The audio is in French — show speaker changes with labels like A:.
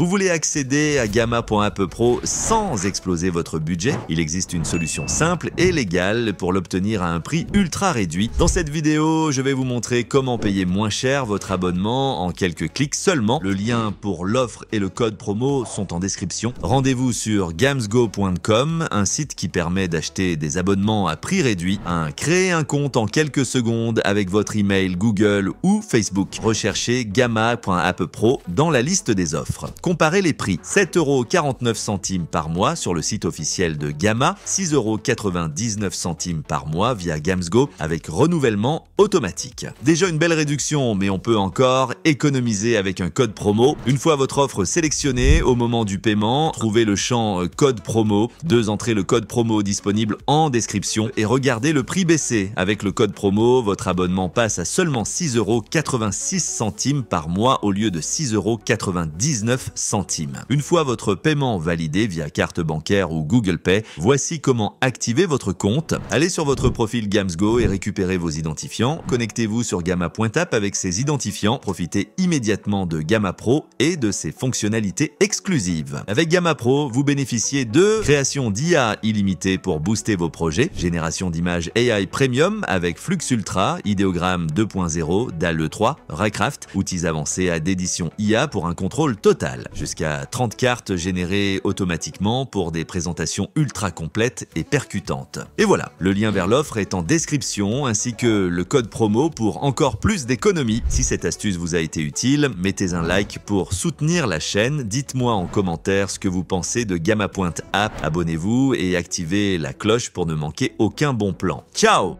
A: Vous voulez accéder à Pro sans exploser votre budget Il existe une solution simple et légale pour l'obtenir à un prix ultra réduit. Dans cette vidéo, je vais vous montrer comment payer moins cher votre abonnement en quelques clics seulement. Le lien pour l'offre et le code promo sont en description. Rendez-vous sur gamsgo.com, un site qui permet d'acheter des abonnements à prix réduit. un Créer un compte en quelques secondes avec votre email Google ou Facebook. Recherchez Pro dans la liste des offres. Comparez les prix 7,49€ par mois sur le site officiel de Gamma, 6,99€ par mois via Gamsgo avec renouvellement automatique. Déjà une belle réduction, mais on peut encore économiser avec un code promo. Une fois votre offre sélectionnée, au moment du paiement, trouvez le champ euh, code promo. Deux entrées le code promo disponible en description et regardez le prix baisser. Avec le code promo, votre abonnement passe à seulement 6,86€ par mois au lieu de 6,99€ centimes. Une fois votre paiement validé via carte bancaire ou Google Pay, voici comment activer votre compte. Allez sur votre profil GamsGo et récupérez vos identifiants. Connectez-vous sur Gamma.app avec ces identifiants. Profitez immédiatement de Gamma Pro et de ses fonctionnalités exclusives. Avec Gamma Pro, vous bénéficiez de création d'IA illimitée pour booster vos projets, génération d'images AI Premium avec Flux Ultra, Ideogram 2.0, DALE 3, Raycraft, outils avancés à d'édition IA pour un contrôle total. Jusqu'à 30 cartes générées automatiquement pour des présentations ultra complètes et percutantes. Et voilà, le lien vers l'offre est en description ainsi que le code promo pour encore plus d'économies. Si cette astuce vous a été utile, mettez un like pour soutenir la chaîne, dites-moi en commentaire ce que vous pensez de Gamma Point App, abonnez-vous et activez la cloche pour ne manquer aucun bon plan. Ciao